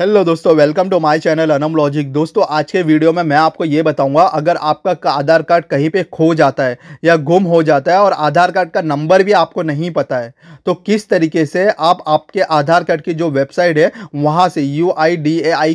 hello दोस्तों welcome to my channel Anam logic दोस्तों आज के वीडियो में मैं आपको ये बताऊंगा अगर आपका आधार कार्ड कहीं पे खो जाता है या गुम हो जाता है और आधार कार्ड का नंबर भी आपको नहीं पता है तो किस तरीके से आप आपके आधार कार्ड की जो वेबसाइट है वहाँ से यू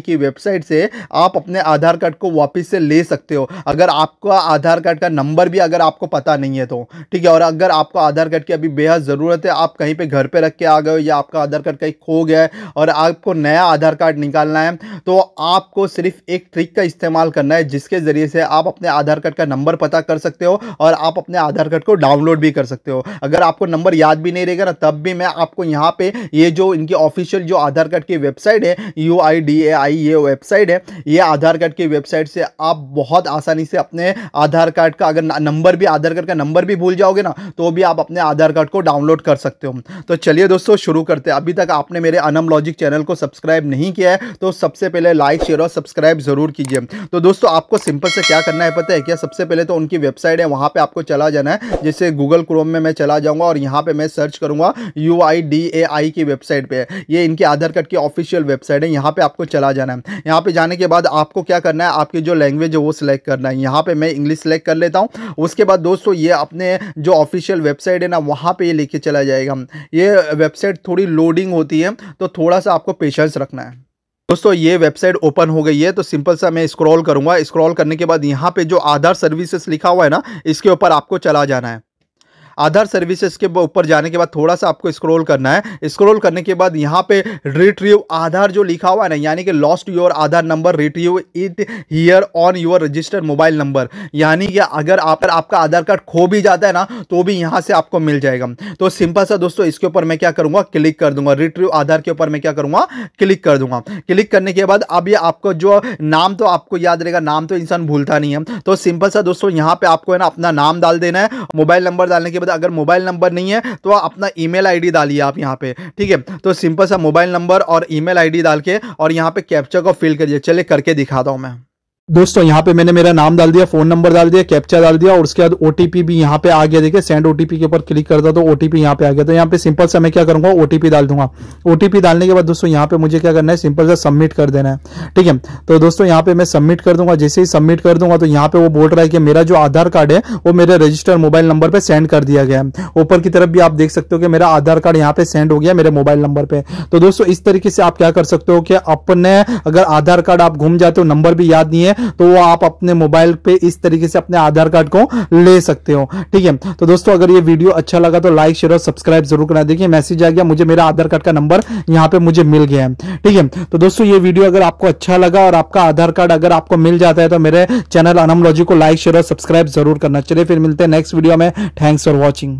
की वेबसाइट से आप अपने आधार कार्ड को वापस से ले सकते हो अगर आपका आधार कार्ड का नंबर भी अगर आपको पता नहीं है तो ठीक है और अगर आपको आधार कार्ड की अभी बेहद ज़रूरत है आप कहीं पर घर पर रख के आ गए हो या आपका आधार कार्ड कहीं खो गया है और आपको नया आधार कार्ड कार्ड निकालना है तो आपको सिर्फ एक ट्रिक का इस्तेमाल करना है जिसके ज़रिए से आप अपने आधार कार्ड का नंबर पता कर सकते हो और आप अपने आधार कार्ड को डाउनलोड भी कर सकते हो अगर आपको नंबर याद भी नहीं रहेगा ना तब भी मैं आपको यहाँ पे ये जो इनकी ऑफिशियल जो आधार कार्ड की वेबसाइट है U I D A I ये वेबसाइट है ये आधार कार्ड की वेबसाइट से आप बहुत आसानी से अपने आधार कार्ड का अगर नंबर भी आधार कार्ड का नंबर भी भूल जाओगे ना तो भी आप अपने आधार कार्ड को डाउनलोड कर सकते हो तो चलिए दोस्तों शुरू करते हैं अभी तक आपने मेरे अनम लॉजिक चैनल को सब्सक्राइब नहीं किया है तो सबसे पहले लाइक शेयर और सब्सक्राइब ज़रूर कीजिए तो दोस्तों आपको सिंपल से क्या करना है पता है क्या सबसे पहले तो उनकी वेबसाइट है वहाँ पर आपको चला जाना है जैसे गूगल क्रोम में मैं चला जाऊँगा और यहाँ पर मैं सर्च करूँगा यू की वेबसाइट पर ये इनके आधार कार्ड की ऑफिशियल वेबसाइट है यहाँ पर आपको चला जाना है यहाँ पर जाने के बाद आपको क्या करना है आपकी जो लैंग्वेज है वो सिलेक्ट करना है यहाँ पर मैं इंग्लिश सेलेक्ट कर लेता हूँ उसके बाद दोस्तों ये अपने जो ऑफिशियल वेबसाइट है ना वहाँ पर ये लेके चला जाएगा ये वेबसाइट थोड़ी लोडिंग होती है तो थोड़ा सा आपको पेशेंस रखना है दोस्तों ये वेबसाइट ओपन हो गई है तो सिंपल सा मैं स्क्रॉल करूंगा स्क्रॉल करने के बाद यहाँ पे जो आधार सर्विसेज लिखा हुआ है ना इसके ऊपर आपको चला जाना है आधार सर्विसेज के ऊपर जाने के बाद थोड़ा सा आपको स्क्रॉल करना है स्क्रॉल करने के बाद यहाँ पे रिट्रीव आधार जो लिखा हुआ है ना यानी कि lost your Aadhaar number retrieve it here on your registered mobile number यानी कि अगर आप आपका आधार कार्ड खो भी जाता है ना तो भी यहाँ से आपको मिल जाएगा तो सिंपल सा दोस्तों इसके ऊपर मैं क्या करूँगा क्लिक कर दूंगा रिट्रीव आधार के ऊपर मैं क्या करूँगा क्लिक कर दूंगा क्लिक करने के बाद अब ये आपको जो नाम तो आपको याद रहेगा नाम तो इंसान भूलता नहीं है तो सिंपल सा दोस्तों यहाँ पर आपको है ना अपना नाम डाल देना है मोबाइल नंबर डालने के बाद बाद अगर मोबाइल नंबर नहीं है तो अपना ई मेल डालिए आप यहाँ पे ठीक है तो सिंपल सा मोबाइल नंबर और ई मेल डाल के और यहाँ पे कैप्चर को फिल करिए चलिए करके दिखाता हूँ मैं दोस्तों यहाँ पे मैंने मेरा नाम डाल दिया फोन नंबर डाल दिया कैप्चा डाल दिया और उसके बाद ओटीपी भी यहाँ पे आ गया देखिए सेंड ओटीपी के ऊपर क्लिक करता तो ओटीपी यहाँ पे आ गया तो यहाँ पे सिंपल सा मैं क्या करूंगा ओटीपी डाल दूंगा ओटीपी डालने के बाद दोस्तों यहाँ पे मुझे क्या करना है सिंपल सा सबमिट कर देना है ठीक है तो दोस्तों यहाँ पे मैं सबमिट कर दूंगा जैसे ही सबमिट कर दूंगा तो यहाँ पे वो बोल रहा है कि मेरा जो आधार कार्ड है वो मेरे रजिस्टर मोबाइल नंबर पर सेंड कर दिया गया है ऊपर की तरफ भी आप देख सकते हो कि मेरा आधार कार्ड यहाँ पे सेंड हो गया मेरे मोबाइल नंबर पे तो दोस्तों इस तरीके से आप क्या कर सकते हो कि अपने अगर आधार कार्ड आप घूम जाते हो नंबर भी याद नहीं है तो वो आप अपने मोबाइल पे इस तरीके से अपने आधार कार्ड को ले सकते हो ठीक है तो दोस्तों अगर ये वीडियो अच्छा लगा तो लाइक शेयर और सब्सक्राइब जरूर करना देखिए मैसेज आ गया मुझे मेरा आधार कार्ड का नंबर यहाँ पे मुझे मिल गया है ठीक है तो दोस्तों ये वीडियो अगर आपको अच्छा लगा और आपका आधार कार्ड अगर आपको मिल जाता है तो मेरे चैनल अनमलॉजी को लाइक शेयर और सब्सक्राइब जरूर करना चलिए फिर मिलते हैं नेक्स्ट वीडियो में थैंक्स फॉर वॉचिंग